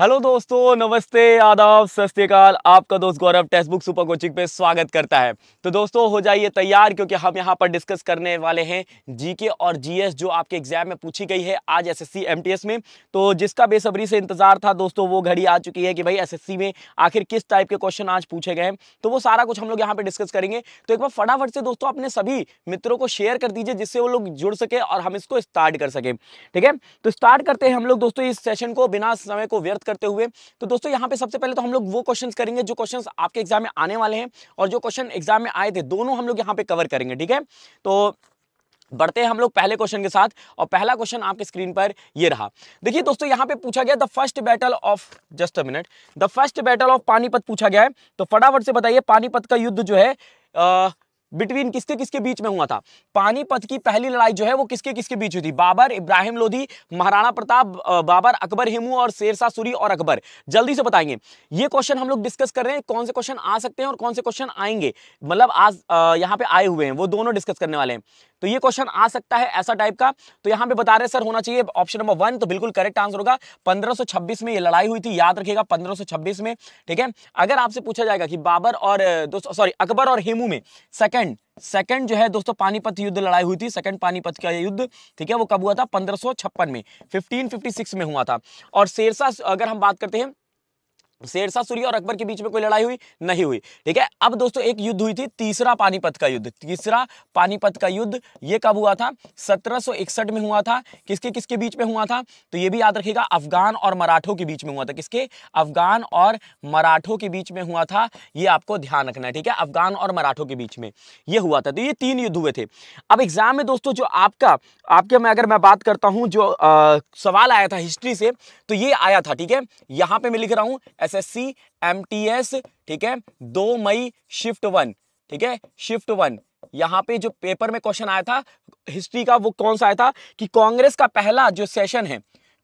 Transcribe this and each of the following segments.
Hello दोस्तों नमस्ते आदाब सत आपका दोस्त Gaurav textbook super coaching पे स्वागत करता है तो दोस्तों हो जाइए तैयार क्योंकि हम यहाँ पर डिस्कस करने वाले हैं जीके और जीएस जो आपके एग्जाम में पूछी गई है आज एसएससी एमटीएस में तो जिसका बेसब्री से इंतजार था दोस्तों वो घड़ी आ चुकी है कि भाई एस में आखिर किस टाइप के क्वेश्चन आज पूछे गए हैं तो वो सारा कुछ हम लोग यहाँ पर डिस्कस करेंगे तो एक बार फटाफट से दोस्तों अपने सभी मित्रों को शेयर कर दीजिए जिससे वो लोग जुड़ सके और हम इसको स्टार्ट कर सकें ठीक है तो स्टार्ट करते हैं हम लोग दोस्तों इस सेशन को बिना समय को व्यर्थ करते हुए तो दोस्तों यहाँ पे सबसे पहले तो हम लोग वो क्वेश्चन करेंगे जो क्वेश्चन आपके एग्जाम में आने वाले हैं और जो क्वेश्चन एग्जाम में आए थे दोनों हम लोग यहाँ पे कवर करेंगे ठीक है तो बढ़ते हैं हम लोग पहले क्वेश्चन के साथ और पहला क्वेश्चन आपके स्क्रीन पर ये रहा देखिए दोस्तों यहां पे पूछा गया the first battle of just a minute the first battle of Panipat पूछा गया है तो फटाफट से बताइए पानीपत का युद्ध जो है बिटवीन किसके किसके बीच में हुआ था पानीपत की पहली लड़ाई जो है वो किसके किसके बीच हुई थी बाबर इब्राहिम लोधी महाराणा प्रताप बाबर अकबर हिमू और शेरशाह सूरी और अकबर जल्दी से बताएंगे ये क्वेश्चन हम लोग डिस्कस कर रहे हैं कौन से क्वेश्चन आ सकते हैं और कौन से क्वेश्चन आएंगे मतलब आज यहाँ पे आए हुए हैं वो दोनों डिस्कस करने वाले हैं तो ये क्वेश्चन आ सकता है ऐसा टाइप का तो यहां पे बता रहे सर होना चाहिए ऑप्शन नंबर वन तो बिल्कुल करेक्ट आंसर होगा 1526 में ये लड़ाई हुई थी याद रखिएगा 1526 में ठीक है अगर आपसे पूछा जाएगा कि बाबर और दोस्तों सॉरी अकबर और हेमू में सेकंड सेकंड जो है दोस्तों पानीपत युद्ध लड़ाई हुई थी सेकंड पानीपत का युद्ध ठीक है वो कब हुआ था पंद्रह में फिफ्टीन में हुआ था और शेरशाह अगर हम बात करते हैं शेरशाह सूर्य और अकबर के बीच में कोई लड़ाई हुई नहीं हुई ठीक है अब दोस्तों एक युद्ध हुई थी तीसरा पानीपत का युद्ध तीसरा पानीपत का युद्ध ये कब हुआ था 1761 में हुआ था किसके किसके बीच में हुआ था तो ये भी याद रखिएगा अफगान और मराठों के बीच में हुआ था किसके अफगान और मराठों के बीच में हुआ था ये आपको ध्यान रखना है ठीक है अफगान और मराठों के बीच में ये हुआ था तो ये तीन युद्ध हुए थे अब एग्जाम में दोस्तों जो आपका आपके मैं अगर मैं बात करता हूँ जो सवाल आया था हिस्ट्री से तो ये आया था ठीक है यहाँ पर मैं लिख रहा हूँ एसएससी एमटीएस ठीक है दो मई शिफ्ट वन ठीक है शिफ्ट वन यहां पे जो पेपर में क्वेश्चन आया था हिस्ट्री का वो कौन सा आया था कि कांग्रेस का पहला जो सेशन है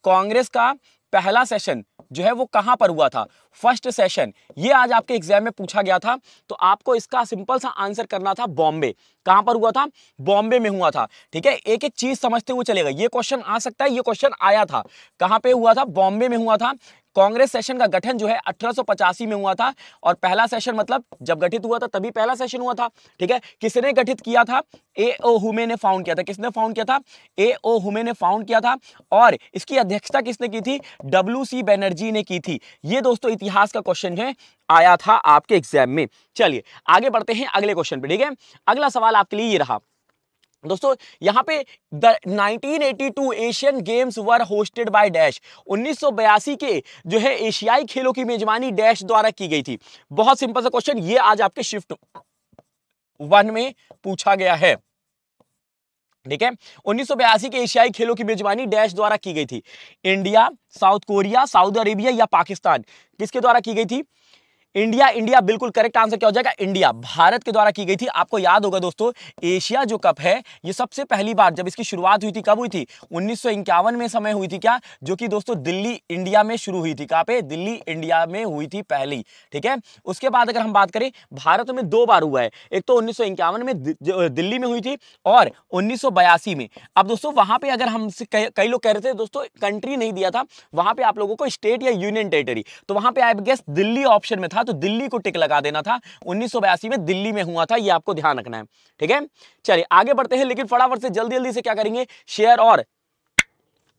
कांग्रेस का पहला सेशन जो है वो कहां पर हुआ था फर्स्ट सेशन ये आज आपके एग्जाम में पूछा गया था तो आपको इसका सिंपल सा आंसर करना था बॉम्बे कहां पर हुआ था बॉम्बे में हुआ था ठीक है एक एक चीज समझते हुए चलेगा ये क्वेश्चन आ सकता है ये क्वेश्चन आया था कहां पे हुआ था बॉम्बे में हुआ था कांग्रेस सेशन का गठन जो है अठारह में हुआ था और पहला सेशन मतलब जब गठित हुआ था तभी पहला सेशन हुआ था ठीक है किसने गठित किया था ए ओ हुमे ने फाउंड किया था किसने फाउंड किया था ए ओ हुमे ने फाउंड किया था और इसकी अध्यक्षता किसने की थी डब्ल्यू सी बैनर्जी ने की थी ये दोस्तों इतिहास का क्वेश्चन है आया था आपके एग्जाम में चलिए आगे बढ़ते हैं अगले क्वेश्चन पे ठीक है अगला सवाल आपके लिए ये रहा दोस्तों यहाँ पे the 1982 Asian Games were hosted by dash 1982 के जो है एशियाई खेलों की मेजबानी डैश द्वारा की गई थी बहुत सिंपल सा क्वेश्चन ये आज आपके शिफ्ट वन में पूछा गया है ठीक है उन्नीस के एशियाई खेलों की मेजबानी डैश द्वारा की गई थी India South Korea Saudi Arabia या पाकिस्तान किसके द्वारा की गई थी इंडिया इंडिया बिल्कुल करेक्ट आंसर क्या हो जाएगा इंडिया भारत के द्वारा की गई थी आपको याद होगा दोस्तों एशिया जो कप है ये सबसे पहली बार जब इसकी शुरुआत हुई थी कब हुई थी उन्नीस में समय हुई थी क्या जो कि दोस्तों दिल्ली इंडिया में शुरू हुई थी कहाँ पे दिल्ली इंडिया में हुई थी पहली ठीक है उसके बाद अगर हम बात करें भारत में दो बार हुआ है एक तो उन्नीस में दिल्ली में हुई थी और उन्नीस में अब दोस्तों वहां पर अगर हम कई लोग कह रहे थे दोस्तों कंट्री नहीं दिया था वहां पर आप लोगों को स्टेट या यूनियन टेरिटरी तो वहां पर आई गेस दिल्ली ऑप्शन में था था तो दिल्ली को टिक लगा देना था उन्नीस में दिल्ली में हुआ था ये आपको ध्यान रखना है ठीक है चलिए आगे बढ़ते हैं लेकिन फटाफट से जल्दी जल्दी से क्या करेंगे शेयर और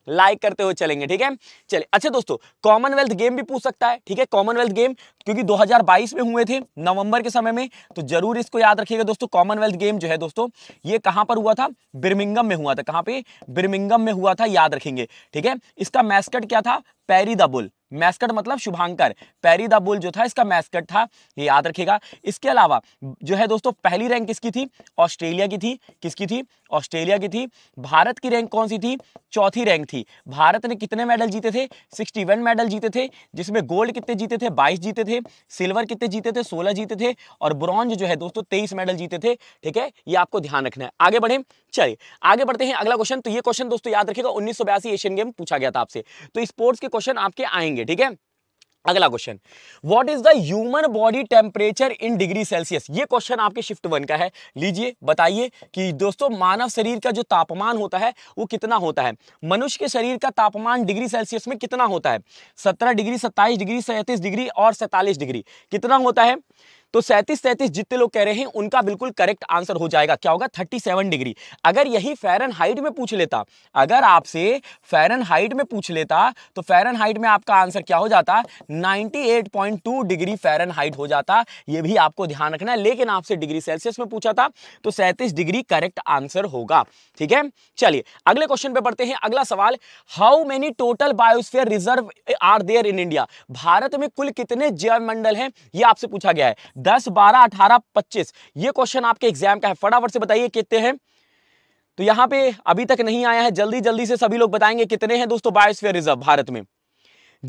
लाइक like करते हुए चलेंगे ठीक है चलिए अच्छा दोस्तों कॉमनवेल्थ गेम भी पूछ सकता है ठीक है कॉमनवेल्थ गेम क्योंकि 2022 में हुए थे नवंबर के समय में तो जरूर इसको याद रखिएगा दोस्तों कॉमनवेल्थ गेम जो है दोस्तों ये कहां पर हुआ था बिर्मिंगम में हुआ था कहां पे बिर्मिंगम में हुआ था याद रखेंगे ठीक है इसका मैस्कट क्या था पैरी द बुल मैस्कट मतलब शुभांकर पैरी द बुल जो था इसका मैस्कट था ये याद रखेगा इसके अलावा जो है दोस्तों पहली रैंक किसकी थी ऑस्ट्रेलिया की थी किसकी थी ऑस्ट्रेलिया की थी भारत की रैंक कौन सी थी चौथी रैंक थी भारत ने कितने मेडल जीते थे 61 मेडल जीते थे जिसमें गोल्ड कितने जीते थे 22 जीते थे सिल्वर कितने जीते थे 16 जीते थे और ब्रॉन्ज जो है दोस्तों तेईस मेडल जीते थे ठीक है ये आपको ध्यान रखना है आगे बढ़े चलिए आगे बढ़ते हैं अगला क्वेश्चन तो ये क्वेश्चन दोस्तों याद रखेगा उन्नीस एशियन गेम पूछा गया था आपसे तो स्पोर्ट्स के क्वेश्चन आपके आएंगे ठीक है अगला question what is the human body temperature in degree Celsius ये क्वेश्चन आपके शिफ्ट वन का है लीजिए बताइए कि दोस्तों मानव शरीर का जो तापमान होता है वो कितना होता है मनुष्य के शरीर का तापमान डिग्री सेल्सियस में कितना होता है सत्रह डिग्री सत्ताईस डिग्री सैंतीस डिग्री और सैंतालीस डिग्री कितना होता है तो सैंतीस सैंतीस जितने लोग कह रहे हैं उनका बिल्कुल करेक्ट आंसर हो जाएगा क्या होगा थर्टी सेवन डिग्री अगर यही फेरन हाइट में पूछ लेता अगर आपसे फेरन हाइट में पूछ लेता तो फेरन हाइट में आपका आंसर क्या हो जाता 98.2 डिग्री फेरन हाइट हो जाता ये भी आपको ध्यान रखना है लेकिन आपसे डिग्री सेल्सियस में पूछा था तो सैंतीस डिग्री करेक्ट आंसर होगा ठीक है चलिए अगले क्वेश्चन पे पढ़ते हैं अगला सवाल how many total biosphere reserve are there in India Bharat में कुल कितने जैव मंडल हैं ये आपसे पूछा गया है दस बारह अठारह पच्चीस ये क्वेश्चन आपके एग्जाम का है फटाफट से बताइए कितने हैं तो यहाँ पे अभी तक नहीं आया है जल्दी जल्दी से सभी लोग बताएंगे कितने हैं दोस्तों बायोस्फीयर रिजर्व भारत में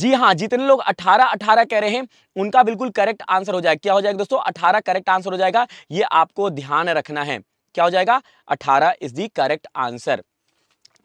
जी हाँ जितने लोग 18 18 कह रहे हैं उनका बिल्कुल करेक्ट आंसर हो जाएगा क्या हो जाएगा दोस्तों 18 करेक्ट आंसर हो जाएगा ये आपको ध्यान रखना है क्या हो जाएगा 18 इज दी करेक्ट आंसर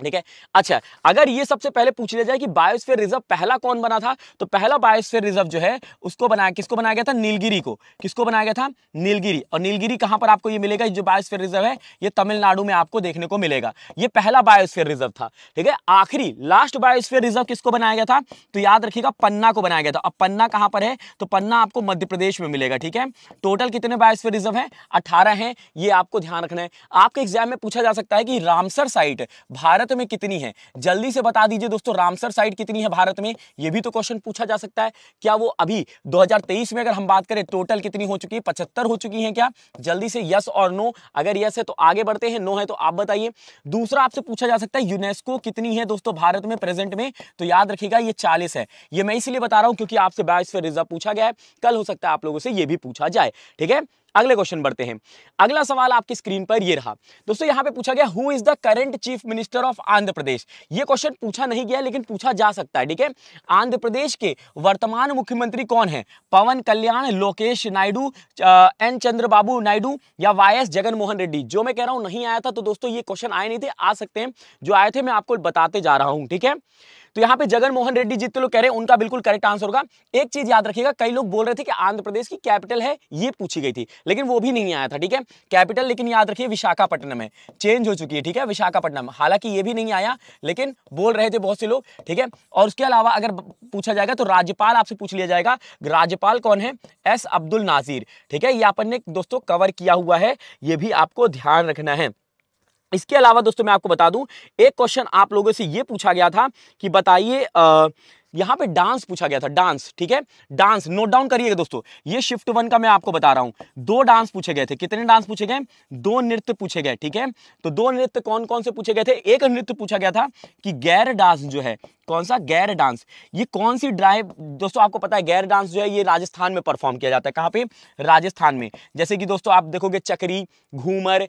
ठीक है अच्छा अगर ये सबसे पहले पूछ लिया जाए कि बायोस्फीयर रिजर्व पहला कौन बना था तो पहला बायोस्फीयर रिजर्व जो है उसको बनाया किसको बनाया गया था नीलगिरी को किसको बनाया गया था नीलगिरी और नीलगिरी कहां पर आपको ये मिलेगा जो बायोस्फीयर रिजर्व है ये तमिलनाडु में आपको देखने को मिलेगा ये पहला बायोस्फीयर रिजर्व था ठीक है आखिरी लास्ट बायोस्फीयर रिजर्व किसको बनाया गया था तो याद रखिएगा पन्ना को बनाया गया था अब पन्ना कहां पर है तो पन्ना आपको मध्य प्रदेश में मिलेगा ठीक है टोटल कितने बायोस्फीयर रिजर्व है अठारह है ये आपको ध्यान रखना है आपके एग्जाम में पूछा जा सकता है कि रामसर साइट भारत भारत में कितनी है जल्दी से बता दीजिए दोस्तों रामसर साइट कितनी है भारत में यह भी तो क्वेश्चन पूछा जा सकता है क्या वो अभी 2023 में अगर हम बात करें टोटल कितनी हो चुकी है पचहत्तर हो चुकी है क्या जल्दी से यस और नो अगर यस है तो आगे बढ़ते हैं नो है तो आप बताइए दूसरा आपसे पूछा जा सकता है यूनेस्को कितनी है दोस्तों भारत में प्रेजेंट में तो याद रखिएगा ये चालीस है ये मैं इसलिए बता रहा हूं क्योंकि आपसे बाईस रिजर्व पूछा गया है कल हो सकता है आप लोगों से ये भी पूछा जाए ठीक है अगले क्वेश्चन बढ़ते हैं अगला सवाल आपकी स्क्रीन पर ये रहा दोस्तों यहाँ पे पूछा गया who is the current chief minister of Andhra Pradesh ये क्वेश्चन पूछा नहीं गया लेकिन पूछा जा सकता है ठीक है आंध्र प्रदेश के वर्तमान मुख्यमंत्री कौन है पवन कल्याण लोकेश नायडू एन चंद्रबाबू नायडू या वाई एस जगनमोहन रेड्डी जो मैं कह रहा हूँ नहीं आया था तो दोस्तों ये क्वेश्चन आए नहीं थे आ सकते हैं जो आए थे मैं आपको बताते जा रहा हूँ ठीक है तो यहाँ पे जगन मोहन रेड्डी जितने लोग कह रहे हैं उनका बिल्कुल करेक्ट आंसर होगा एक चीज याद रखिएगा कई लोग बोल रहे थे कि आंध्र प्रदेश की कैपिटल है ये पूछी गई थी लेकिन वो भी नहीं आया था ठीक है कैपिटल लेकिन याद रखिए विशाखापट्टनम है चेंज हो चुकी है ठीक है विशाखापट्टनम हालांकि ये भी नहीं आया लेकिन बोल रहे थे बहुत से लोग ठीक है और उसके अलावा अगर पूछा जाएगा तो राज्यपाल आपसे पूछ लिया जाएगा राज्यपाल कौन है एस अब्दुल नाजीर ठीक है ये अपन ने दोस्तों कवर किया हुआ है ये भी आपको ध्यान रखना है इसके अलावा दोस्तों मैं आपको बता दूं एक क्वेश्चन आप लोगों से ये पूछा गया था कि बताइए यहां पे डांस पूछा गया था डांस ठीक है डांस नोट डाउन करिएगा दोस्तों ये शिफ्ट वन का मैं आपको बता रहा हूं दो डांस पूछे गए थे कितने डांस पूछे गए दो नृत्य पूछे गए ठीक है तो दो नृत्य कौन कौन से पूछे गए थे एक नृत्य पूछा गया था कि गैर डांस जो है कौन सा गैर डांस ये कौन सी ड्राइव दोस्तों आपको पता है गैर डांस जो है ये राजस्थान में परफॉर्म किया जाता है कहाँ पे राजस्थान में जैसे कि दोस्तों आप देखोगे चकरी घूमर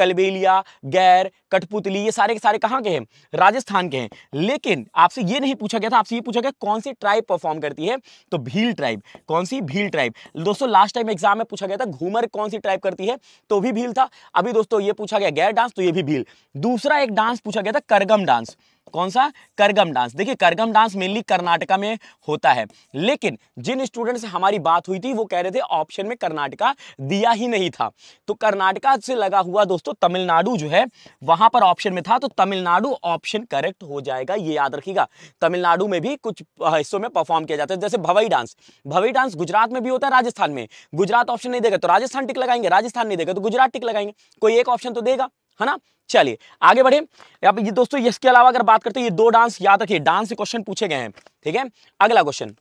कलबेलिया गैर कठपुतली ये सारे के सारे कहाँ के हैं राजस्थान के हैं लेकिन आपसे ये नहीं पूछा गया था आपसे ये पूछा गया कौन सी ट्राइब परफॉर्म करती है तो भील ट्राइब कौन सी भील ट्राइब दोस्तों लास्ट टाइम एग्जाम में पूछा गया था घूमर कौन सी ट्राइब करती है तो भी भील था अभी दोस्तों ये पूछा गया गैर डांस तो ये भी भील दूसरा एक डांस पूछा गया था करगम डांस कौन सा करगम डांस देखिए करगम डांस मेनली कर्नाटका में होता है लेकिन जिन स्टूडेंट से हमारी बात हुई थी वो कह रहे थे ऑप्शन में कर्नाटका दिया ही नहीं था तो कर्नाटका से लगा हुआ दोस्तों तमिलनाडु जो है वहां पर ऑप्शन में था तो तमिलनाडु ऑप्शन करेक्ट हो जाएगा ये याद रखिएगा तमिलनाडु में भी कुछ हिस्सों में परफॉर्म किया जाता है जैसे भवई डांस भवई डांस गुजरात में भी होता है राजस्थान में गुजरात ऑप्शन नहीं देगा तो राजस्थान टिक लगाएंगे राजस्थान नहीं देगा तो गुजरात टिक लगाएंगे कोई एक ऑप्शन तो देगा है ना चलिए आगे बढ़े अब ये दोस्तों इसके अलावा अगर बात करते हैं ये दो डांस याद रखिए डांस से क्वेश्चन पूछे गए हैं ठीक है अगला question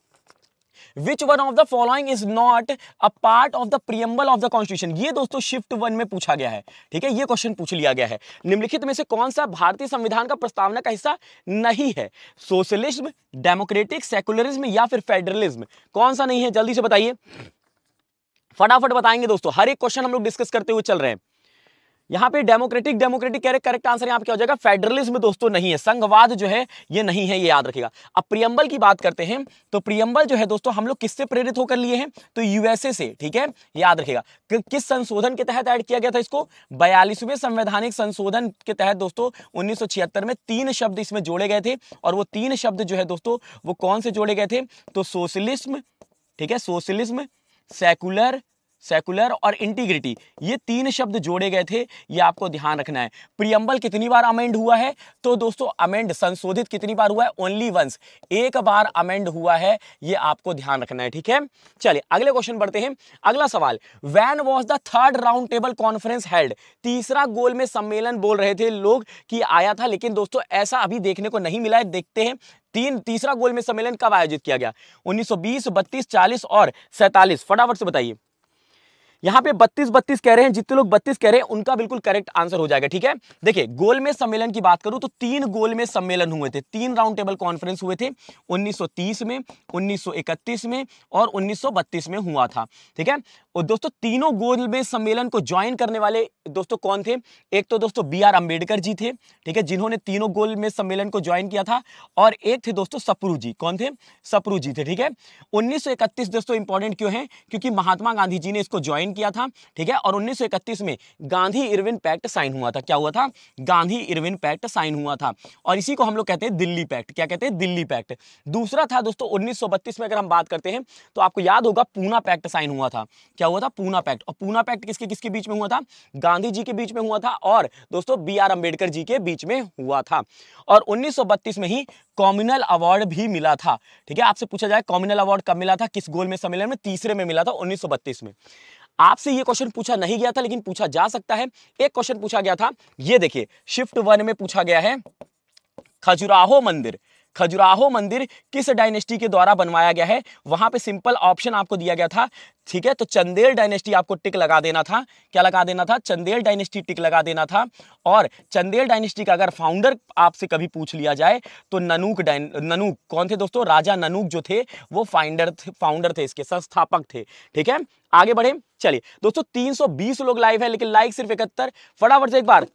Which one of the following is not a part of the preamble of the constitution? ये दोस्तों shift वन में पूछा गया है ठीक है ये क्वेश्चन पूछ लिया गया है निम्नलिखित में से कौन सा भारतीय संविधान का प्रस्तावना का हिस्सा नहीं है सोशलिज्म डेमोक्रेटिक सेकुलरिज्म या फिर फेडरलिज्म कौन सा नहीं है जल्दी से बताइए फटाफट बताएंगे दोस्तों हर एक क्वेश्चन हम लोग डिस्कस करते हुए चल रहे हैं यहाँ पे डेमोक्रेटिक डेमोक्रेटिक कह रहे करेक्ट आंसर यहाँ पे क्या हो जाएगा फेडरलिज्म दोस्तों नहीं है संघवाद जो है ये नहीं है ये याद रखिएगा अब प्रियम्बल की बात करते हैं तो प्रियम्बल जो है दोस्तों हम लोग किससे प्रेरित होकर लिए हैं तो यूएसए से ठीक है याद रखेगा कि, किस संशोधन के तहत ऐड किया गया था इसको बयालीसवें संवैधानिक संशोधन के तहत दोस्तों उन्नीस में तीन शब्द इसमें जोड़े गए थे और वो तीन शब्द जो है दोस्तों वो कौन से जोड़े गए थे तो सोशलिज्म ठीक है सोशलिज्म सेकुलर सेकुलर और इंटीग्रिटी ये तीन शब्द जोड़े गए थे ये आपको ध्यान रखना है प्रियम्बल कितनी बार अमेंड हुआ है तो दोस्तों अमेंड संशोधित कितनी बार हुआ है ओनली वंस एक बार अमेंड हुआ है ये आपको ध्यान रखना है ठीक है चलिए अगले क्वेश्चन बढ़ते हैं अगला सवाल when was the third round table conference held तीसरा गोल में सम्मेलन बोल रहे थे लोग कि आया था लेकिन दोस्तों ऐसा अभी देखने को नहीं मिला है देखते हैं तीन तीसरा गोल में सम्मेलन कब आयोजित किया गया 1920, 32, 40 और 47 फटाफट से बताइए यहां पे बत्तीस बत्तीस कह रहे हैं जितने लोग बत्तीस कह रहे हैं उनका बिल्कुल करेक्ट आंसर हो जाएगा ठीक है देखिए गोल में सम्मेलन की बात करूं तो तीन गोल में सम्मेलन हुए थे तीन राउंड टेबल कॉन्फ्रेंस हुए थे 1930 में 1931 में और 1932 में हुआ था ठीक है और दोस्तों तीनों गोल में सम्मेलन को ज्वाइन करने वाले दोस्तों कौन थे एक तो दोस्तों बी आर अम्बेडकर जी थे ठीक है जिन्होंने तीनों गोल में सम्मेलन को ज्वाइन किया था और एक थे दोस्तों सपरू जी कौन थे सपरू जी थे ठीक है उन्नीस दोस्तों इंपॉर्टेंट क्यों है क्योंकि महात्मा गांधी जी ने इसको ज्वाइन किया था ठीक है और उन्नीस में गांधी इरविन पैक्ट साइन हुआ था क्या हुआ था गांधी इरविन पैक्ट साइन हुआ था और इसी को हम लोग कहते हैं दिल्ली पैक्ट क्या कहते हैं दिल्ली पैक्ट दूसरा था दोस्तों उन्नीस में अगर हम बात करते हैं तो आपको याद होगा पूना पैक्ट साइन हुआ था क्या क्या हुआ था पूना पैक्ट और पूना पैक्ट किसके किसके बीच में हुआ था गांधी जी के बीच में हुआ था और दोस्तों बी आर अम्बेडकर जी के बीच में हुआ था और उन्नीस में ही कॉम्युनल अवार्ड भी मिला था ठीक है आपसे पूछा जाए कॉम्युनल अवार्ड कब मिला था किस गोल में सम्मेलन में तीसरे में मिला था उन्नीस में आपसे ये क्वेश्चन पूछा नहीं गया था लेकिन पूछा जा सकता है एक क्वेश्चन पूछा गया था ये देखिए शिफ्ट वन में पूछा गया है खजुराहो मंदिर खजुराहो मंदिर किस डायनेस्टी के द्वारा बनवाया गया है वहां पे सिंपल ऑप्शन आपको दिया गया था ठीक है तो चंदेल डायनेस्टी आपको टिक लगा देना था क्या लगा देना था चंदेल डायनेस्टी टिक लगा देना था और चंदेल डायनेस्टी का अगर फाउंडर आपसे कभी पूछ लिया जाए तो ननूक ननूक कौन थे दोस्तों राजा ननूक जो थे वो फाइंडर थे फाउंडर थे इसके संस्थापक थे ठीक है आगे बढ़े चलिए दोस्तों 320 लोग लाइव है लेकिन लाइक सिर्फ इकहत्तर फटाफट से एक बार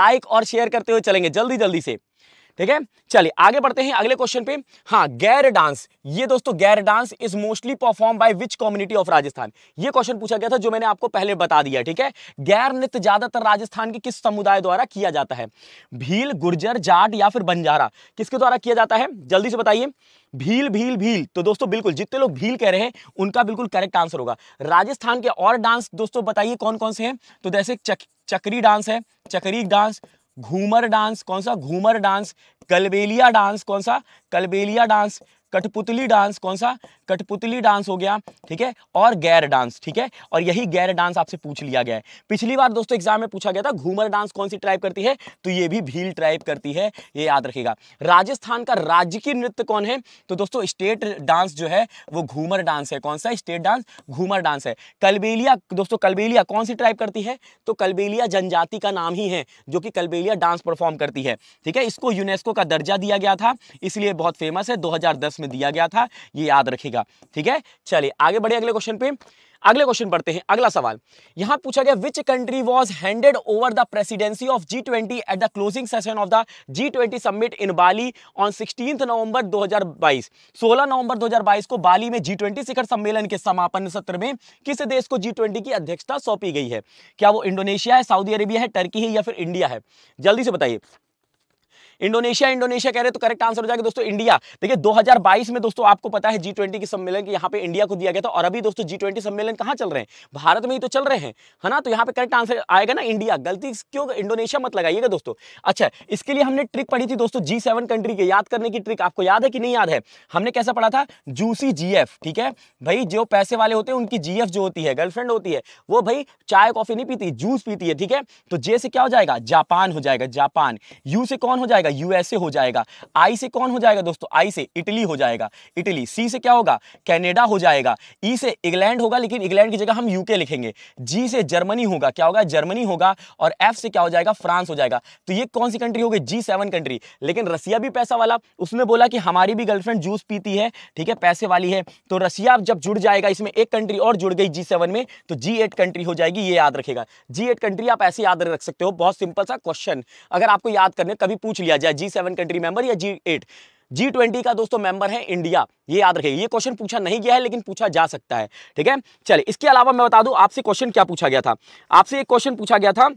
लाइक और शेयर करते हुए चलेंगे जल्दी जल्दी से ठीक है चलिए आगे बढ़ते हैं अगले क्वेश्चन पे हाँ गैर डांस ये दोस्तों Gair dance is mostly perform by which community of Rajasthan ये क्वेश्चन पूछा गया था जो मैंने आपको पहले बता दिया ठीक है गैर नृत्य ज्यादातर राजस्थान के किस समुदाय द्वारा किया जाता है भील गुर्जर जाट या फिर बंजारा किसके द्वारा किया जाता है जल्दी से बताइए भील भील भील तो दोस्तों बिल्कुल जितने लोग भील कह रहे हैं उनका बिल्कुल करेक्ट आंसर होगा राजस्थान के और डांस दोस्तों बताइए कौन कौन से हैं तो जैसे चक, चक्री डांस है चकरी डांस घूमर डांस कौन सा घूमर डांस कलबेलिया डांस कौन सा कलबेलिया डांस कठपुतली डांस कौन सा कठपुतली डांस हो गया ठीक है और गैर डांस ठीक है और यही गैर डांस आपसे पूछ लिया गया है पिछली बार दोस्तों एग्जाम में पूछा गया था घूमर डांस कौन सी ट्राइब करती है तो ये भी भील ट्राइब करती है ये याद रखेगा राजस्थान का राज्य की नृत्य कौन है तो दोस्तों स्टेट डांस जो है वो घूमर डांस है कौन सा स्टेट डांस घूमर डांस है कलबेलिया दोस्तों कलबेलिया कौन सी ट्राइब करती है तो कलबेलिया जनजाति का नाम ही है जो कि कलबेलिया डांस परफॉर्म करती है ठीक है इसको यूनेस्को का दर्जा दिया गया था इसलिए बहुत फेमस है दो इसमें दिया गया था ये याद रखेगा ठीक है चलिए आगे बढ़े अगले क्वेश्चन पे अगले क्वेश्चन पढ़ते हैं अगला सवाल यहां पूछा गया which country was handed over the presidency of G twenty at the closing session of the G twenty summit in Bali on sixteen November 2022 16 नवंबर 2022 को बाली में जी ट्वेंटी शिखर सम्मेलन के समापन सत्र में किस देश को जी ट्वेंटी की अध्यक्षता सौंपी गई है क्या वो इंडोनेशिया है सऊदी अरेबिया है टर्की है या फिर इंडिया है जल्दी से बताइए इंडोनेशिया इंडोनेशिया कह रहे तो करेक्ट आंसर हो जाएगा दोस्तों इंडिया देखिए 2022 में दोस्तों आपको पता है जी ट्वेंटी के सम्मेलन की यहाँ पे इंडिया को दिया गया था और अभी दोस्तों जी ट्वेंटी सम्मेलन कहाँ चल रहे हैं भारत में ही तो चल रहे हैं है ना तो यहाँ पे करेक्ट आंसर आएगा ना इंडिया गलती क्यों इंडोनेशिया मत लगाइएगा दोस्तों अच्छा इसके लिए हमने ट्रिक पढ़ी थी दोस्तों जी कंट्री के याद करने की ट्रिक आपको याद है कि नहीं याद है हमने कैसा पढ़ा था जूसी जी ठीक है भाई जो पैसे वाले होते हैं उनकी जी जो होती है गर्लफ्रेंड होती है वो भाई चाय कॉफी नहीं पीती जूस पीती है ठीक है तो जे से क्या हो जाएगा जापान हो जाएगा जापान यू से कौन हो जाएगा जाएगा यूएसए हो जाएगा आई से कौन हो जाएगा दोस्तों आई से इटली हो जाएगा इटली सी से क्या होगा कैनेडा हो जाएगा ई e से इंग्लैंड होगा लेकिन इंग्लैंड की जगह हम यूके लिखेंगे जी से जर्मनी होगा क्या होगा जर्मनी होगा और एफ से क्या हो जाएगा फ्रांस हो जाएगा तो ये कौन सी कंट्री होगी जी सेवन कंट्री लेकिन रसिया भी पैसा वाला उसने बोला कि हमारी भी गर्लफ्रेंड जूस पीती है ठीक है पैसे वाली है तो रसिया जब जुड़ जाएगा इसमें एक कंट्री और जुड़ गई जी में तो जी कंट्री हो जाएगी ये याद रखेगा जी कंट्री आप ऐसे याद रख सकते हो बहुत सिंपल सा क्वेश्चन अगर आपको याद करने कभी पूछ लिया या जी सेवन कंट्री मेंबर या जी एट जी ट्वेंटी का दोस्तों मेंबर है इंडिया ये याद रखिए ये क्वेश्चन पूछा नहीं गया है लेकिन पूछा जा सकता है ठीक है चलिए इसके अलावा मैं बता दूं आपसे क्वेश्चन क्या पूछा गया था आपसे एक क्वेश्चन पूछा गया था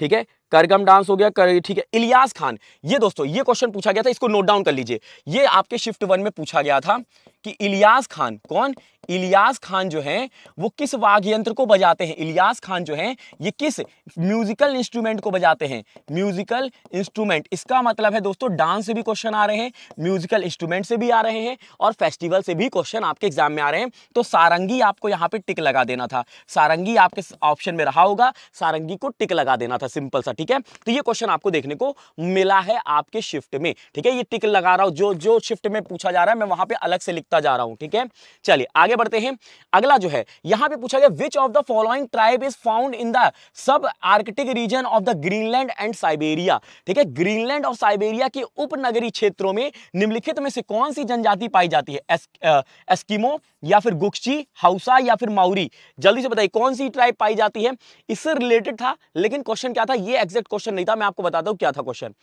ठीक है करगम डांस हो गया कर ठीक है इलियास खान ये दोस्तों ये क्वेश्चन पूछा गया था इसको नोट डाउन कर लीजिए ये आपके शिफ्ट वन में पूछा गया था कि इलियास खान कौन इलियास खान जो है वो किस यंत्र को बजाते हैं इलियास खान जो है ये किस म्यूजिकल इंस्ट्रूमेंट को बजाते हैं म्यूजिकल इंस्ट्रूमेंट इसका मतलब है दोस्तों डांस से भी क्वेश्चन आ रहे हैं म्यूजिकल इंस्ट्रूमेंट से भी आ रहे हैं और फेस्टिवल से भी क्वेश्चन आपके एग्जाम में आ रहे हैं तो सारंगी आपको यहाँ पे टिक लगा देना था सारंगी आपके ऑप्शन में रहा होगा सारंगी को टिक लगा देना था सिंपल सा ठीक है तो ये क्वेश्चन आपको देखने को मिला है आपके शिफ्ट में ठीक है ये टिक लगा रहा हूँ जो जो शिफ्ट में पूछा जा रहा है मैं वहाँ पर अलग से लिख लिखता जा रहा हूं ठीक है चलिए आगे बढ़ते हैं अगला जो है यहां पे पूछा गया which of the following tribe is found in the subarctic region of the Greenland and Siberia ठीक है ग्रीनलैंड और साइबेरिया के उपनगरीय क्षेत्रों में निम्नलिखित में से कौन सी जनजाति पाई जाती है एस, आ, एस्किमो या फिर गुक्ची हाउसा या फिर माउरी जल्दी से बताइए कौन सी ट्राइब पाई जाती है इससे रिलेटेड था लेकिन क्वेश्चन क्या था ये एग्जैक्ट क्वेश्चन नहीं था मैं आपको बताता हूँ क्या था क्वेश्चन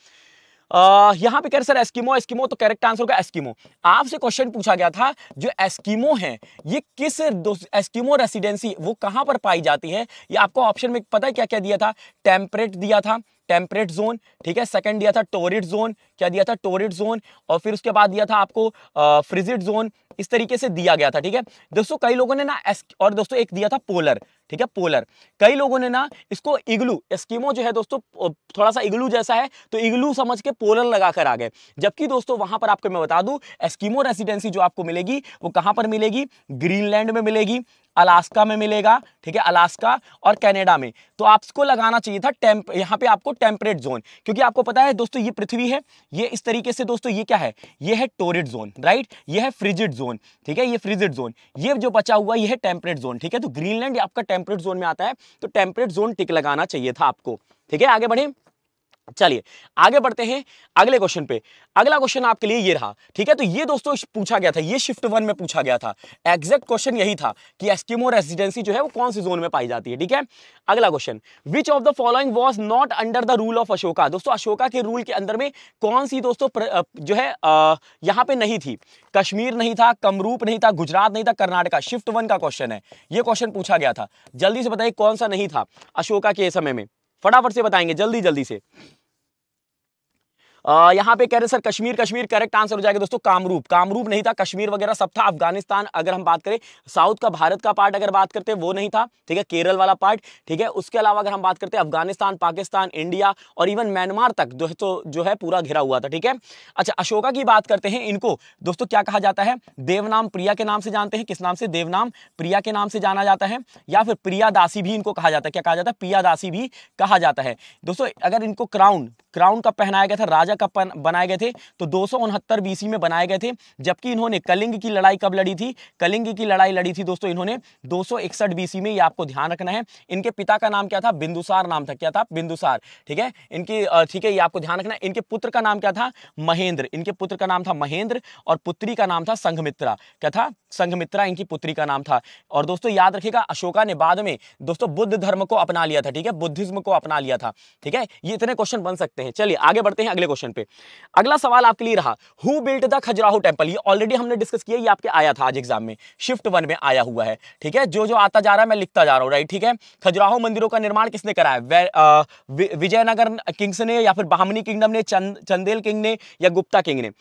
यहाँ पे कह रहे सर एस्किमो एस्किमो तो करेक्ट आंसर होगा एस्किमो आपसे क्वेश्चन पूछा गया था जो एस्किमो है ये किस एस्किमो रेसिडेंसी वो कहाँ पर पाई जाती है ये आपको ऑप्शन में पता है क्या क्या दिया था टेम्परेट दिया था टेम्परेट जोन ठीक है सेकंड दिया था टोरिड जोन क्या दिया था टोरिड जोन और फिर उसके बाद दिया था आपको फ्रिजिड जोन इस तरीके से दिया गया था ठीक है दोस्तों कई लोगों ने ना एस और दोस्तों एक दिया था पोलर ठीक है पोलर कई लोगों ने ना इसको इग्लू एस्कीमो जो है दोस्तों थोड़ा सा इग्लू जैसा है तो इग्लू समझ के पोलर लगा कर आ गए जबकि दोस्तों वहां पर आपको मैं बता दूं एस्किमो रेसिडेंसी जो आपको मिलेगी वो कहां पर मिलेगी ग्रीनलैंड में मिलेगी अलास्का में मिलेगा ठीक है अलास्का और कनाडा में तो आपको लगाना चाहिए था टेम्प यहाँ पे आपको टेम्परेट जोन क्योंकि आपको पता है दोस्तों ये पृथ्वी है ये इस तरीके से दोस्तों ये क्या है ये है टोरिड जोन राइट ये है फ्रिजिड जोन ठीक है ये फ्रिजिड जोन ये जो बचा हुआ ये है टेम्परेट जोन ठीक है तो ग्रीनलैंड आपका टेम्परेट जोन में आता है तो टेम्परेट जोन टिक लगाना चाहिए था आपको ठीक है आगे बढ़े चलिए आगे बढ़ते हैं अगले क्वेश्चन पे अगला क्वेश्चन आपके लिए ये रहा ठीक है तो ये दोस्तों पूछा गया था ये शिफ्ट वन में पूछा गया था एग्जैक्ट क्वेश्चन यही था कि एस्किमो रेसिडेंसी जो है वो कौन सी जोन में पाई जाती है ठीक है अगला question which of the following was not under the rule of Ashoka दोस्तों अशोका के रूल के अंदर में कौन सी दोस्तों प्र, जो है यहाँ पे नहीं थी कश्मीर नहीं था कमरूप नहीं था गुजरात नहीं था कर्नाटका शिफ्ट वन का क्वेश्चन है ये क्वेश्चन पूछा गया था जल्दी से बताइए कौन सा नहीं था अशोका के समय में फटाफट से बताएंगे जल्दी जल्दी से यहाँ पे कह रहे sir Kashmir Kashmir correct answer हो जाएगा दोस्तों कामरूप कामरूप नहीं था कश्मीर वगैरह सब था अफगानिस्तान अगर हम बात करें साउथ का भारत का पार्ट अगर बात करते हैं वो नहीं था ठीक है केरल वाला पार्ट ठीक है उसके अलावा अगर हम बात करते हैं अफगानिस्तान पाकिस्तान इंडिया और इवन म्यांमार तक जो है तो जो है पूरा घिरा हुआ था ठीक है अच्छा अशोका की बात करते हैं इनको दोस्तों क्या कहा जाता है देवनाम प्रिया के नाम से जानते हैं किस नाम से देवनाम प्रिया के नाम से जाना जाता है या फिर प्रिया दासी भी इनको कहा जाता है क्या कहा जाता है प्रिया दासी भी कहा जाता है दोस्तों अगर इनको क्राउन क्राउन कब पहनाया गया था राजा कब बनाए गए थे तो दो सौ बीसी में बनाए गए थे जबकि इन्होंने कलिंग की लड़ाई कब लड़ी थी कलिंग की लड़ाई लड़ी थी दोस्तों इन्होंने दो बीसी में ये आपको ध्यान रखना है इनके पिता का नाम क्या था बिंदुसार नाम था क्या था बिंदुसार ठीक है इनकी ठीक है ये आपको ध्यान रखना है इनके पुत्र का नाम क्या था महेंद्र इनके पुत्र का नाम था महेंद्र और पुत्री का नाम था संघमित्रा क्या था संघमित्रा इनकी पुत्री का नाम था और दोस्तों याद रखिएगा अशोका ने बाद में दोस्तों बुद्ध धर्म को अपना लिया था ठीक है बुद्धिज्म को अपना लिया था ठीक है ये इतने क्वेश्चन बन सकते हैं हैं चलिए आगे बढ़ते हैं अगले क्वेश्चन पे अगला सवाल आपके लिए रहा who built the Khajuraho temple ये ऑलरेडी हमने डिस्कस किया ये आपके आया था आज एग्जाम में शिफ्ट वन में आया हुआ है ठीक है जो जो आता जा रहा है मैं लिखता जा रहा हूँ राइट ठीक है खजुराहो मंदिरों का निर्माण किसने कराया विजयनगर किंग्स ने या फिर बहामनी किंगडम ने चंदेल किंग ने या गुप्ता किंग ने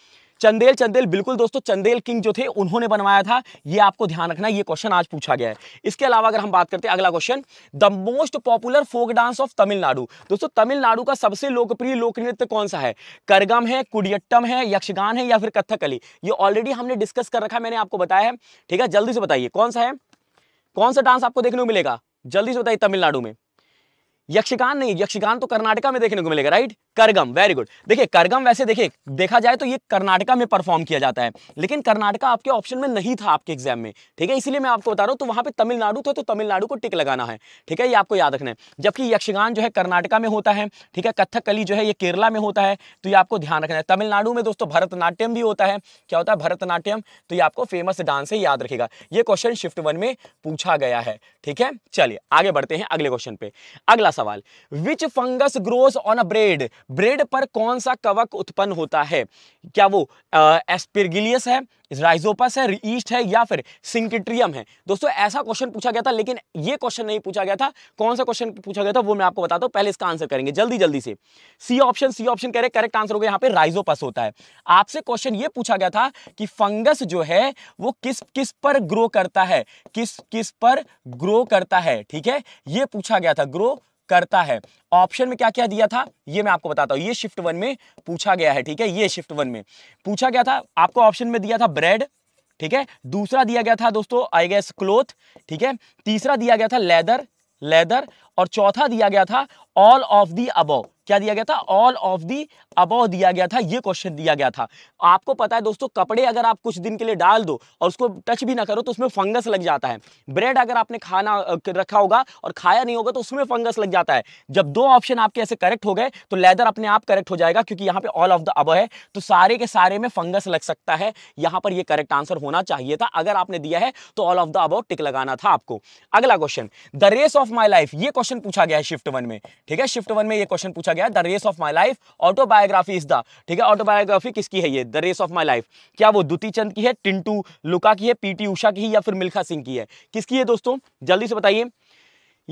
चंदेल चंदेल बिल्कुल दोस्तों चंदेल किंग जो थे उन्होंने बनवाया था ये आपको ध्यान रखना ये क्वेश्चन आज पूछा गया है इसके अलावा अगर हम बात करते हैं अगला question the most popular folk dance of Tamil Nadu दोस्तों तमिलनाडु का सबसे लोकप्रिय लोक नृत्य कौन सा है करगम है कुडियट्टम है यक्षगान है या फिर कथकली ये ऑलरेडी हमने डिस्कस कर रखा है मैंने आपको बताया है ठीक है जल्दी से बताइए कौन सा है कौन सा डांस आपको देखने को मिलेगा जल्दी से बताइए तमिलनाडु में यक्षगान नहीं यक्षगान तो कर्नाटका में देखने को मिलेगा राइट करगम वेरी गुड देखिए करगम वैसे देखिए देखा जाए तो ये कर्नाटका में परफॉर्म किया जाता है लेकिन कर्नाटका आपके ऑप्शन में नहीं था आपके एग्जाम में ठीक है इसलिए मैं आपको बता रहा हूँ तो वहाँ पे तमिलनाडु था तो तमिलनाडु को टिक लगाना है ठीक है ये आपको याद रखना है जबकि यक्षगान जो है कर्नाटका में होता है ठीक है कली जो है ये केरला में होता है तो ये आपको ध्यान रखना है तमिलनाडु में दोस्तों भरतनाट्यम भी होता है क्या होता है भरतनाट्यम तो ये आपको फेमस डांस है याद रखेगा ये क्वेश्चन शिफ्ट वन में पूछा गया है ठीक है चलिए आगे बढ़ते हैं अगले क्वेश्चन पे अगला सवाल which fungus grows on a bread bread पर कौन सा कवक उत्पन्न होता है क्या वो एस्पिरगिलियस है राइजोपस है ईस्ट है या फिर सिंकिट्रियम है दोस्तों ऐसा क्वेश्चन पूछा गया था लेकिन ये क्वेश्चन नहीं पूछा गया था कौन सा क्वेश्चन पूछा गया था वो मैं आपको बताता हूँ पहले इसका आंसर करेंगे जल्दी जल्दी से सी ऑप्शन सी ऑप्शन कह रहे करेक्ट आंसर होगा यहाँ पे राइजोपस होता है आपसे क्वेश्चन ये पूछा गया था कि फंगस जो है वो किस किस पर ग्रो करता है किस किस पर ग्रो करता है ठीक है ये पूछा गया था ग्रो करता है ऑप्शन में क्या क्या दिया था ये मैं आपको बताता हूँ ये शिफ्ट वन में पूछा गया है ठीक है ये शिफ्ट वन में पूछा गया था आपको ऑप्शन में दिया था ब्रेड ठीक है दूसरा दिया गया था दोस्तों आई गैस क्लोथ ठीक है तीसरा दिया गया था लेदर लेदर और चौथा दिया गया था ऑल ऑफ दी अबव क्या दिया गया था ऑल ऑफ दी अब दिया गया था ये क्वेश्चन दिया गया था आपको पता है दोस्तों कपड़े अगर आप कुछ दिन के लिए डाल दो और उसको टच भी ना करो तो उसमें फंगस लग जाता है ब्रेड अगर आपने खाना रखा होगा और खाया नहीं होगा तो उसमें फंगस लग जाता है जब दो ऑप्शन आपके ऐसे करेक्ट हो गए तो लेदर अपने आप करेक्ट हो जाएगा क्योंकि यहाँ पे ऑल ऑफ द अब है तो सारे के सारे में फंगस लग सकता है यहाँ पर यह करेक्ट आंसर होना चाहिए था अगर आपने दिया है तो ऑल ऑफ द अब टिक लगाना था आपको अगला question the race of my life ये क्वेश्चन पूछा गया है शिफ्ट वन में ठीक है शिफ्ट वन में यह क्वेश्चन पूछा लिखा गया the race of my life autobiography is the ठीक है ऑटोबायोग्राफी किसकी है ये the race of my life क्या वो दुती चंद की है टिंटू लुका की है पीटी उषा की है या फिर मिल्खा सिंह की है किसकी है दोस्तों जल्दी से बताइए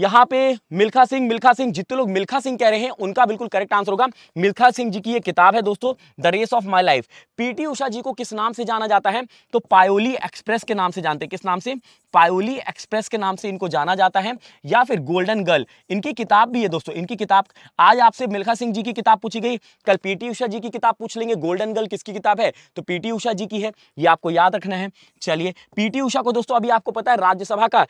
यहाँ पे मिल्खा सिंह मिल्खा सिंह जितने लोग मिल्खा सिंह कह रहे हैं उनका बिल्कुल करेक्ट आंसर होगा मिल्खा सिंह जी की ये किताब है दोस्तों the race of my life PT Usha ji को किस नाम से जाना जाता है तो पायोली एक्सप्रेस के नाम से जानते हैं किस नाम से पायोली एक्सप्रेस के नाम से इनको जाना जाता है या फिर गोल्डन गर्ल इनकी किताब भी है दोस्तों इनकी किताब आज आपसे मिल्खा सिंह जी की किताब पूछी गई कल पीटी उषा जी की किताब पूछ लेंगे गोल्डन गर्ल किसकी किताब है तो पीटी उषा जी की है ये आपको याद रखना है चलिए पीटी उषा को दोस्तों अभी आपको पता है राज्यसभा का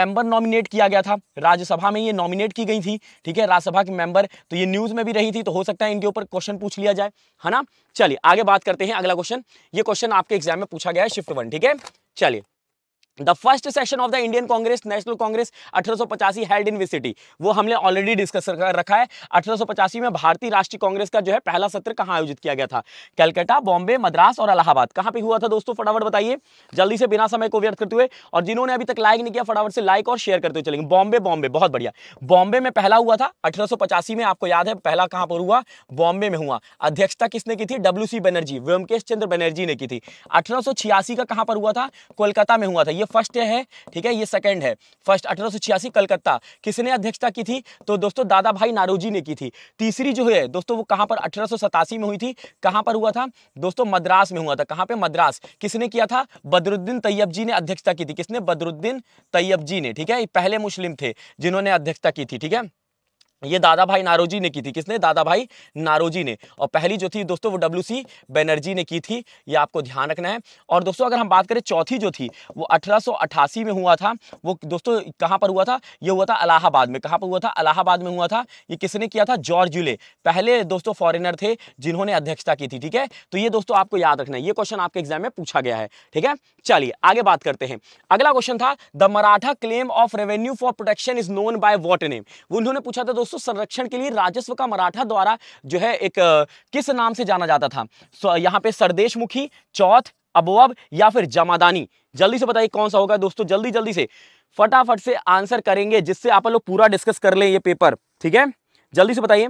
मेंबर नॉमिनेट किया गया था राज्यसभा में ये नॉमिनेट की गई थी ठीक है राज्यसभा की मेंबर तो ये न्यूज में भी रही थी तो हो सकता है इनके ऊपर क्वेश्चन पूछ लिया जाए है ना चलिए आगे बात करते हैं अगला क्वेश्चन ये क्वेश्चन आपके एग्जाम में पूछा गया है शिफ्ट वन ठीक है चलिए the first session of the Indian Congress National Congress अठारह हेल्ड इन विसिटी वो हमने ऑलरेडी डिस्कस कर रखा है अठारह में भारतीय राष्ट्रीय कांग्रेस का जो है पहला सत्र कहाँ आयोजित किया गया था कलकत्ता बॉम्बे मद्रास और अलाहाबाद कहाँ पे हुआ था दोस्तों फटाफट बताइए जल्दी से बिना समय को व्यर्थ करते हुए और जिन्होंने अभी तक लाइक नहीं किया फटाफट से लाइक और शेयर करते हुए चलेंगे बॉम्बे बॉम्बे बहुत बढ़िया बॉम्बे में पहला हुआ था अठारह में आपको याद है पहला कहाँ पर हुआ बॉम्बे में हुआ अध्यक्षता किसने की थी डब्ल्यू बनर्जी व्योमकेश चंद्र बनर्जी ने की थी अठारह का कहाँ पर हुआ था कोलकाता में हुआ था ये फर्स्ट है ठीक है ये सेकंड है फर्स्ट अठारह कलकत्ता किसने अध्यक्षता की थी तो दोस्तों दादा भाई नारोजी ने की थी तीसरी जो है दोस्तों वो कहाँ पर अठारह में हुई थी कहाँ पर हुआ था दोस्तों मद्रास में हुआ था कहाँ पर मद्रास किसने किया था बदरुद्दीन तैयब जी ने अध्यक्षता की थी किसने बदरुद्दीन तैयब जी ने ठीक है पहले मुस्लिम थे जिन्होंने अध्यक्षता की थी ठीक है ये दादा भाई नारोजी ने की थी किसने दादा भाई नारोजी ने और पहली जो थी दोस्तों वो डब्ल्यू सी बैनर्जी ने की थी ये आपको ध्यान रखना है और दोस्तों अगर हम बात करें चौथी जो थी वो अठारह में हुआ था वो दोस्तों कहाँ पर हुआ था ये हुआ था अलाहाबाद में कहाँ पर हुआ था अलाहाबाद में हुआ था ये किसने किया था जॉर्ज यूले पहले दोस्तों फॉरेनर थे जिन्होंने अध्यक्षता की थी ठीक है तो ये दोस्तों आपको याद रखना है ये क्वेश्चन आपके एग्जाम में पूछा गया है ठीक है चलिए आगे बात करते हैं अगला क्वेश्चन था the Maratha claim of revenue for protection is known by what name उन्होंने पूछा था दोस्तों राजस्व संरक्षण के लिए राजस्व का मराठा द्वारा जो है एक किस नाम से जाना जाता था यहाँ पे सरदेश मुखी चौथ अबोअब या फिर जमादानी जल्दी से बताइए कौन सा होगा दोस्तों जल्दी जल्दी से फटाफट से आंसर करेंगे जिससे आप लोग पूरा डिस्कस कर लें ये पेपर ठीक है जल्दी से बताइए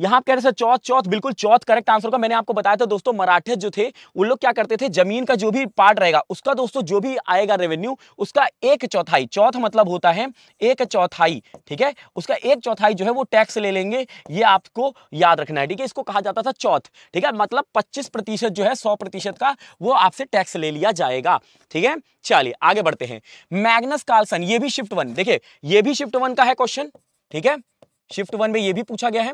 यहाँ आप कह रहे सर चौथ चौथ बिल्कुल चौथ करेक्ट आंसर का मैंने आपको बताया था दोस्तों मराठे जो थे उन लोग क्या करते थे जमीन का जो भी पार्ट रहेगा उसका दोस्तों जो भी आएगा रेवेन्यू उसका एक चौथाई चौथ मतलब होता है एक चौथाई ठीक है उसका एक चौथाई जो है वो टैक्स ले लेंगे ये आपको याद रखना है ठीक है इसको कहा जाता था चौथ ठीक है मतलब पच्चीस प्रतिशत जो है सौ प्रतिशत का वो आपसे टैक्स ले लिया जाएगा ठीक है चलिए आगे बढ़ते हैं मैग्नस कार्लसन ये भी शिफ्ट वन देखिये ये भी शिफ्ट वन का है क्वेश्चन ठीक है शिफ्ट वन में ये भी पूछा गया है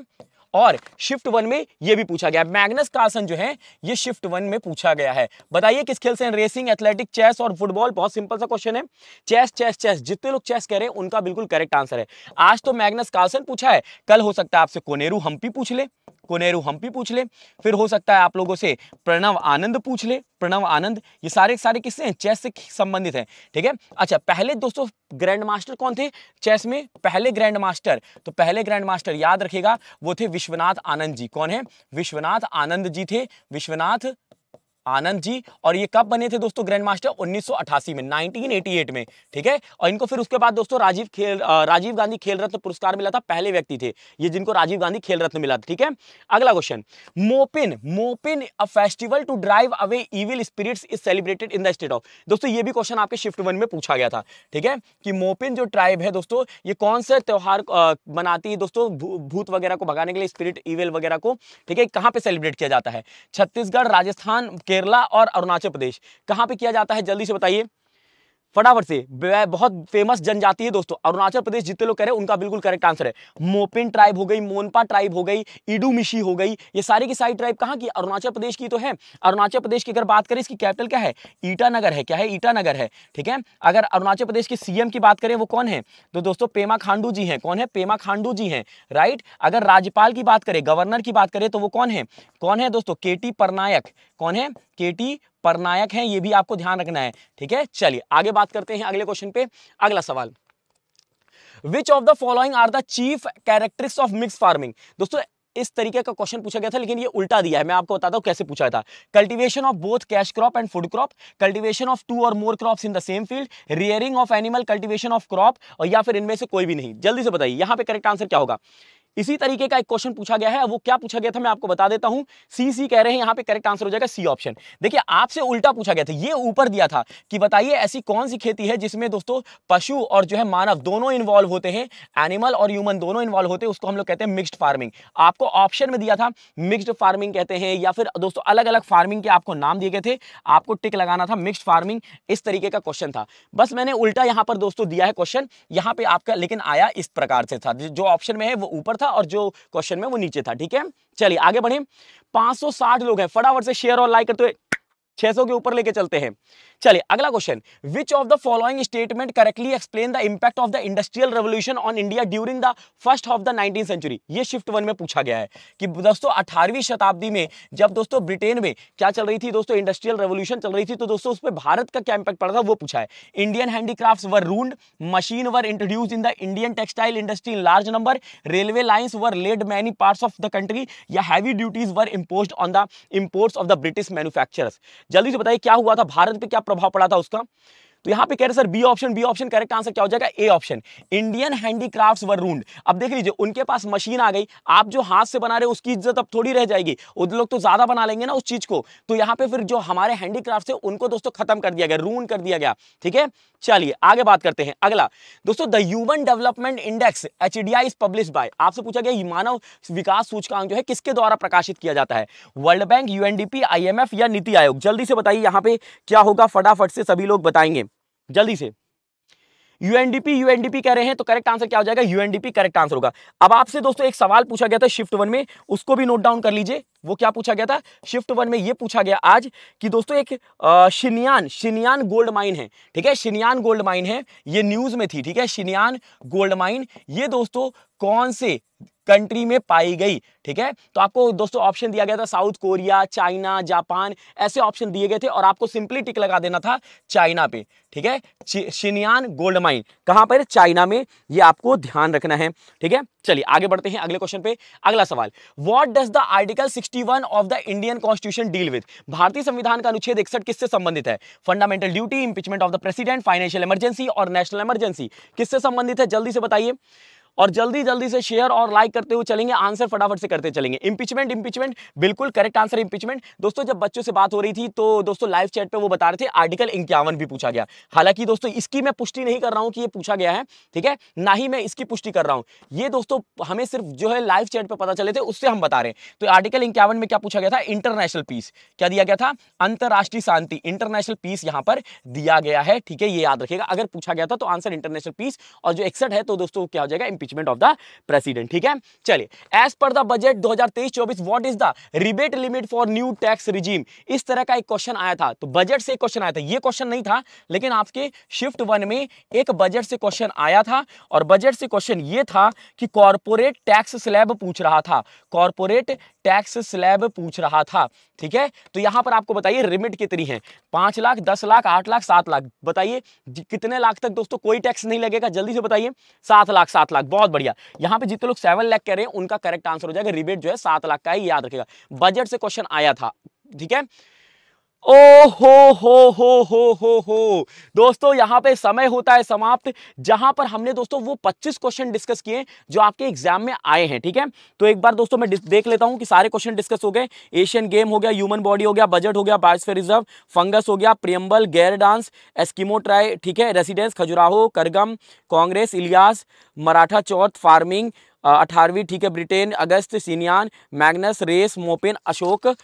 और शिफ्ट वन में यह भी पूछा गया मैग्नस कार्सन जो है ये शिफ्ट वन में पूछा गया है बताइए किस खेल से रेसिंग एथलेटिक चेस और फुटबॉल बहुत सिंपल सा क्वेश्चन है चेस चेस चेस जितने लोग चेस कह रहे हैं उनका बिल्कुल करेक्ट आंसर है आज तो मैग्नस कार्सन पूछा है कल हो सकता है आपसे कोनेरू हम्पी पूछ ले कोनेरू हम्पी पूछ ले फिर हो सकता है आप लोगों से प्रणव आनंद पूछ ले प्रणव आनंद ये सारे सारे किससे हैं चेस से संबंधित हैं ठीक है अच्छा पहले दोस्तों ग्रैंड मास्टर कौन थे चेस में पहले ग्रैंड मास्टर तो पहले ग्रैंड मास्टर याद रखेगा वो थे विश्वनाथ आनंद जी कौन है विश्वनाथ आनंद जी थे विश्वनाथ आनंद जी और ये कब बने थे दोस्तों ग्रैंड मास्टर 1988 में 1988 में ठीक है और इनको फिर उसके बाद दोस्तों राजीव खेल राजीव गांधी खेल रत्न पुरस्कार मिला था पहले व्यक्ति थे ये जिनको राजीव गांधी खेल रत्न मिला था ठीक है अगला question Mopin Mopin a festival to drive away evil spirits is celebrated in the state of दोस्तों ये भी क्वेश्चन आपके शिफ्ट वन में पूछा गया था ठीक है कि मोपिन जो ट्राइब है दोस्तों ये कौन सा त्यौहार मनाती है दोस्तों भूत वगैरह को भगाने के लिए स्पिरिट इविल वगैरह को ठीक है कहाँ पर सेलिब्रेट किया जाता है छत्तीसगढ़ राजस्थान के केरला और अरुणाचल प्रदेश कहाँ पे किया जाता है जल्दी से बताइए फटाफट से बहुत फेमस जनजाति है दोस्तों अरुणाचल प्रदेश जितने लोग कह रहे हैं उनका बिल्कुल करेक्ट आंसर है मोपिन ट्राइब हो गई मोनपा ट्राइब हो गई मिशी हो गई ये सारी की सारी ट्राइब कहाँ की अरुणाचल प्रदेश की तो है अरुणाचल प्रदेश की अगर बात करें इसकी कैपिटल क्या है ईटानगर है क्या है ईटानगर है ठीक है अगर अरुणाचल प्रदेश के सीएम की बात करें वो कौन है तो दोस्तों पेमा खांडू जी हैं कौन है पेमा खांडू जी हैं राइट अगर राज्यपाल की बात करें गवर्नर की बात करें तो वो कौन है कौन है दोस्तों के टी परनायक कौन है के टी परनायक हैं ये भी आपको ध्यान रखना है ठीक है चलिए आगे बात करते हैं अगले क्वेश्चन पे अगला सवाल which of the following are the chief characteristic of mix farming दोस्तों इस तरीके का क्वेश्चन पूछा गया था लेकिन ये उल्टा दिया है मैं आपको बताता हूँ कैसे पूछा था cultivation of both cash crop and food crop cultivation of two or more crops in the same field rearing of animal cultivation of crop और या फिर इनमें से कोई भी नहीं जल्दी से बताइए यहाँ पे करेक्ट आंसर क्या होगा इसी तरीके का एक क्वेश्चन पूछा गया है वो क्या पूछा गया था मैं आपको बता देता हूं सी सी कह रहे हैं यहाँ पे करेक्ट आंसर हो जाएगा सी ऑप्शन देखिए आपसे उल्टा पूछा गया था ये ऊपर दिया था कि बताइए ऐसी कौन सी खेती है जिसमें दोस्तों पशु और जो है मानव दोनों इन्वॉल्व होते हैं एनिमल और ह्यूमन दोनों इन्वॉल्व होते हैं उसको हम लोग कहते हैं मिक्सड फार्मिंग आपको ऑप्शन में दिया था मिक्सड फार्मिंग कहते हैं या फिर दोस्तों अलग अलग फार्मिंग के आपको नाम दिए गए थे आपको टिक लगाना था मिक्सड फार्मिंग इस तरीके का क्वेश्चन था बस मैंने उल्टा यहाँ पर दोस्तों दिया है क्वेश्चन यहाँ पे आपका लेकिन आया इस प्रकार से था जो ऑप्शन में है वो ऊपर था और जो क्वेश्चन में वो नीचे था ठीक है चलिए आगे बढ़े 560 लोग हैं फटाफट से शेयर और लाइक करते हुए 600 के ऊपर लेके चलते हैं चलिए अगला question which of the following statement correctly explain the impact of the industrial revolution on India during the first of the nineteen century ये शिफ्ट वन में पूछा गया है कि दोस्तों अठारहवीं शताब्दी में जब दोस्तों ब्रिटेन में क्या चल रही थी दोस्तों इंडस्ट्रियल रेवोल्यूशन चल रही थी तो दोस्तों उस पर भारत का क्या इंपैक्ट पड़ा था वो पूछा है Indian handicraft were ruined machine were introduced in the Indian textile industry in large number railway lines were laid many parts of the country या heavy duties were impose on the imports of the British manufacture जल्दी से बताइए क्या हुआ था भारत पे क्या प्रभाव पड़ा था उसका तो यहां पे कह रहे sir B option B option correct answer क्या हो जाएगा A option Indian handicrafts were ruined अब देख लीजिए उनके पास मशीन आ गई आप जो हाथ से बना रहे हो उसकी इज्जत अब थोड़ी रह जाएगी उन लोग तो ज्यादा बना लेंगे ना उस चीज को तो यहाँ पे फिर जो हमारे हैंडीक्राफ्ट थे उनको दोस्तों खत्म कर दिया गया रून कर दिया गया ठीक है चलिए आगे बात करते हैं अगला दोस्तों the human development index H D I is publish by आपसे पूछा गया मानव विकास सूचकांक जो है किसके द्वारा प्रकाशित किया जाता है वर्ल्ड बैंक यूएनडीपी आईएमएफ या नीति आयोग जल्दी से बताइए यहाँ पे क्या होगा फटाफट से सभी लोग बताएंगे जल्दी से यूएनडीपी यूएनडीपी कह रहे हैं तो करेक्ट आंसर क्या हो जाएगा यूएनडीपी करेक्ट आंसर होगा अब आपसे दोस्तों एक सवाल पूछा गया था शिफ्ट वन में उसको भी नोट डाउन कर लीजिए वो क्या पूछा गया था शिफ्ट वन में ये पूछा गया आज कि दोस्तों एक शिनियान शिनियान गोल्ड माइन है ठीक है शिनियान गोल्ड माइन है ये न्यूज में थी ठीक है शिनियान गोल्ड माइन ये दोस्तों कौन से कंट्री में पाई गई ठीक है तो आपको दोस्तों ऑप्शन दिया गया था साउथ कोरिया चाइना जापान ऐसे ऑप्शन दिए गए थे और आपको सिंपली टिक लगा देना था चाइना पे ठीक है शिनियान गोल्ड माइन कहां पर चाइना में ये आपको ध्यान रखना है ठीक है चलिए आगे बढ़ते हैं अगले क्वेश्चन पे अगला सवाल what does the article six 61 of the Indian constitution deal with भारतीय संविधान का अनुच्छेद इकसठ किससे संबंधित है fundamental duty impeachment of the president financial emergency और नेशनल इमरजेंसी किससे संबंधित है जल्दी से बताइए और जल्दी जल्दी से शेयर और लाइक करते हुए चलेंगे आंसर फटाफट से करते चलेंगे इंपीचमेंट इम्पिचमेंट बिल्कुल करेक्ट आंसर इंपीचमेंट दोस्तों जब बच्चों से बात हो रही थी तो दोस्तों लाइव चैट पे वो बता रहे थे आर्टिकल इक्यावन भी पूछा गया हालांकि दोस्तों इसकी मैं पुष्टि नहीं कर रहा हूं कि ये पूछा गया है ठीक है ना ही मैं इसकी पुष्टि कर रहा हूँ ये दोस्तों हमें सिर्फ जो है लाइव चैट पर पता चले थे उससे हम बता रहे तो आर्टिकल इक्यावन में क्या पूछा गया था इंटरनेशनल पीस क्या दिया गया था अंतर्राष्ट्रीय शांति इंटरनेशनल पीस यहां पर दिया गया है ठीक है ये याद रखेगा अगर पूछा गया था तो आंसर इंटरनेशनल पीस और जो एक्सट है तो दोस्तों क्या हो जाएगा इंपीचमेंट ऑफ द प्रेसिडेंट ठीक है चलिए as per the budget 2023-24 what is the rebate limit for new tax regime इस तरह का एक क्वेश्चन आया था तो बजट से क्वेश्चन आया था ये क्वेश्चन नहीं था लेकिन आपके शिफ्ट वन में एक बजट से क्वेश्चन आया था और बजट से क्वेश्चन ये था कि कॉरपोरेट टैक्स स्लैब पूछ रहा था कॉरपोरेट टैक्स स्लैब पूछ रहा था ठीक है तो यहाँ पर आपको बताइए रिमिट कितनी है पांच लाख दस लाख आठ लाख सात लाख बताइए कितने लाख तक दोस्तों कोई टैक्स नहीं लगेगा जल्दी से बताइए सात लाख सात लाख बहुत बढ़िया यहाँ पे जितने लोग सेवन लाख कह रहे हैं उनका करेक्ट आंसर हो जाएगा रिबेट जो है सात लाख का ही याद रखेगा बजट से क्वेश्चन आया था ठीक है ओ हो हो हो हो हो हो दोस्तों यहाँ पे समय होता है समाप्त जहां पर हमने दोस्तों वो 25 क्वेश्चन डिस्कस किए जो आपके एग्जाम में आए हैं ठीक है तो एक बार दोस्तों मैं देख लेता हूं कि सारे क्वेश्चन डिस्कस हो गए एशियन गेम हो गया ह्यूमन बॉडी हो गया बजट हो गया बायोस्फीयर रिजर्व फंगस हो गया प्रियम्बल गैर डांस एस्किमो ट्राई ठीक है रेसिडेंस खजुराहो करगम कांग्रेस इलियास मराठा चौथ फार्मिंग अठारहवीं ठीक है ब्रिटेन अगस्त सीनियान मैग्नस रेस मोपेन अशोक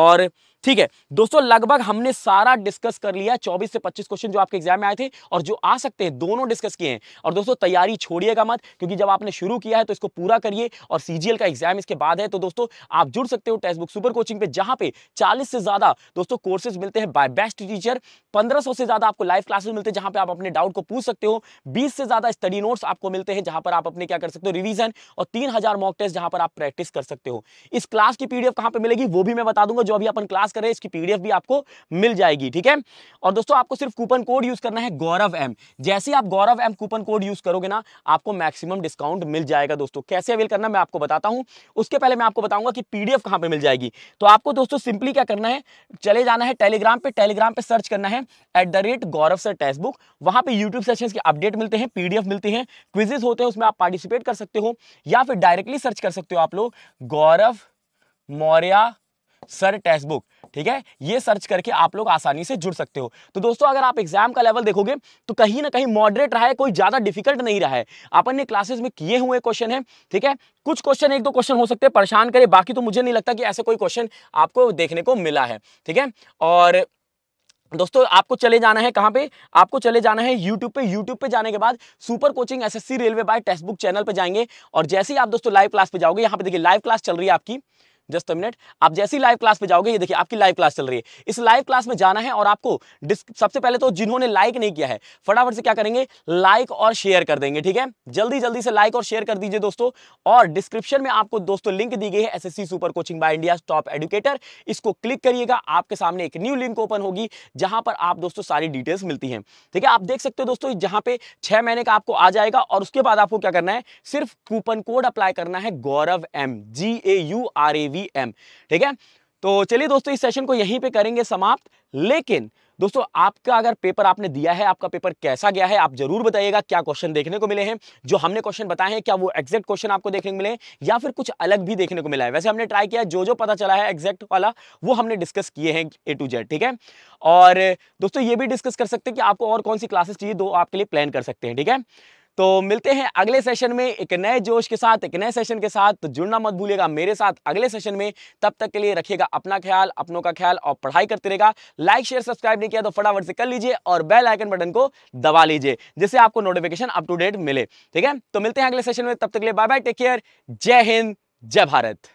और ठीक है दोस्तों लगभग हमने सारा डिस्कस कर लिया 24 से 25 क्वेश्चन जो आपके एग्जाम में आए थे और जो आ सकते हैं दोनों डिस्कस किए हैं और दोस्तों तैयारी छोड़िएगा मत क्योंकि जब आपने शुरू किया है तो इसको पूरा करिए और सीजीएल का एग्जाम इसके बाद है तो दोस्तों आप जुड़ सकते हो टेक्स्ट बुक सुपर कोचिंग पे जहां पे चालीस से ज्यादा दोस्तों कोर्सेज मिलते हैं बाय बेस्ट टीचर पंद्रह से ज्यादा आपको लाइव क्लासेस मिलते हैं जहां पर आप अपने डाउट को पूछ सकते हो बीस से ज्यादा स्टडी नोट्स आपको मिलते हैं जहां पर आप अपने क्या कर सकते हो रिविजन और तीन मॉक टेस्ट जहां पर आप प्रैक्टिस कर सकते हो इस क्लास की पीडीएफ कहां पर मिलेगी वो भी मैं बता दूंगा जो अभी अपन क्लास कर रहे हैं इसकी पीडीएफ भी आपको मिल जाएगी ठीक है और दोस्तों आपको सिर्फ कूपन कोड यूज करना है गौरव एम जैसे आप Gaurav M coupon code use करोगे ना आपको मैक्सिमम डिस्काउंट मिल जाएगा दोस्तों कैसे अवेल करना मैं आपको बताता हूँ उसके पहले मैं आपको बताऊंगा कि पीडीएफ कहाँ पर मिल जाएगी तो आपको दोस्तों सिंपली क्या करना है चले जाना है टेलीग्राम पर टेलीग्राम पर सर्च करना है at Gaurav sir text book वहाँ पे यूट्यूब सेशन के अपडेट मिलते हैं पीडीएफ मिलते हैं क्विजेज होते हैं उसमें आप पार्टिसिपेट कर सकते हो या फिर डायरेक्टली सर्च कर सकते हो आप लोग Gaurav Maurya sir text book ठीक है ये सर्च करके आप लोग आसानी से जुड़ सकते हो तो दोस्तों अगर आप एग्जाम का लेवल देखोगे तो कहीं ना कहीं मॉडरेट रहा है कोई ज़्यादा डिफिकल्ट नहीं रहा है अपन ने क्लासेस में किए हुए क्वेश्चन है ठीक है कुछ क्वेश्चन एक दो क्वेश्चन हो सकते हैं परेशान करें बाकी तो मुझे नहीं लगता कि ऐसे कोई क्वेश्चन आपको देखने को मिला है ठीक है और दोस्तों आपको चले जाना है कहाँ पे आपको चले जाना है YouTube पे YouTube पे जाने के बाद super coaching SSC railway by text book channel पे जाएंगे और जैसे ही आप दोस्तों लाइव क्लास पे जाओगे यहाँ पे देखिए लाइव क्लास चल रही है आपकी जस्ट अ मिनट आप जैसी लाइव क्लास पे जाओगे ये देखिए आपकी लाइव क्लास चल रही है इस लाइव क्लास में जाना है और आपको सबसे पहले तो जिन्होंने लाइक नहीं किया है फटाफट से क्या करेंगे लाइक और शेयर कर देंगे ठीक है जल्दी जल्दी से लाइक और शेयर कर दीजिए दोस्तों और डिस्क्रिप्शन में आपको दोस्तों लिंक दी गई है S super coaching by India top educator इसको क्लिक करिएगा आपके सामने एक न्यू लिंक ओपन होगी जहां पर आप दोस्तों सारी डिटेल्स मिलती है ठीक है आप देख सकते हो दोस्तों जहां पे छह महीने का आपको आ जाएगा और उसके बाद आपको क्या करना है सिर्फ कूपन कोड अप्लाई करना है Gaurav M G A U R A V M ठीक है तो चलिए दोस्तों इस सेशन को यहीं पे करेंगे समाप्त लेकिन दोस्तों आपका अगर पेपर आपने दिया है आपका पेपर कैसा गया है आप जरूर बताइएगा क्या क्वेश्चन देखने को मिले हैं जो हमने क्वेश्चन बताए हैं क्या वो एग्जैक्ट क्वेश्चन आपको देखने को मिले हैं या फिर कुछ अलग भी देखने को मिला है वैसे हमने ट्राई किया जो जो पता चला है एग्जैक्ट वाला वो हमने डिस्कस किए हैं ए टू जेड ठीक है और दोस्तों ये भी डिस्कस कर सकते हैं कि आपको और कौन सी क्लासेस चाहिए दो आपके लिए प्लान कर सकते हैं ठीक है तो मिलते हैं अगले सेशन में एक नए जोश के साथ एक नए सेशन के साथ तो जुड़ना मत भूलिएगा मेरे साथ अगले सेशन में तब तक के लिए रखिएगा अपना ख्याल अपनों का ख्याल और पढ़ाई करते रहेगा लाइक शेयर सब्सक्राइब नहीं किया तो फटाफट से कर लीजिए और बेल आइकन बटन को दबा लीजिए जिससे आपको नोटिफिकेशन अप टू डेट मिले ठीक है तो मिलते हैं अगले सेशन में तब तक के लिए बाय बाय टेक केयर जय हिंद जय भारत